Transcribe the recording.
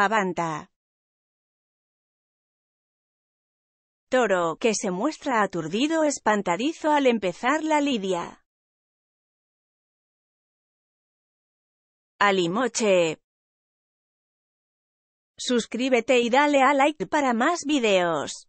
Avanta. Toro, que se muestra aturdido espantadizo al empezar la lidia. Alimoche. Suscríbete y dale a like para más videos.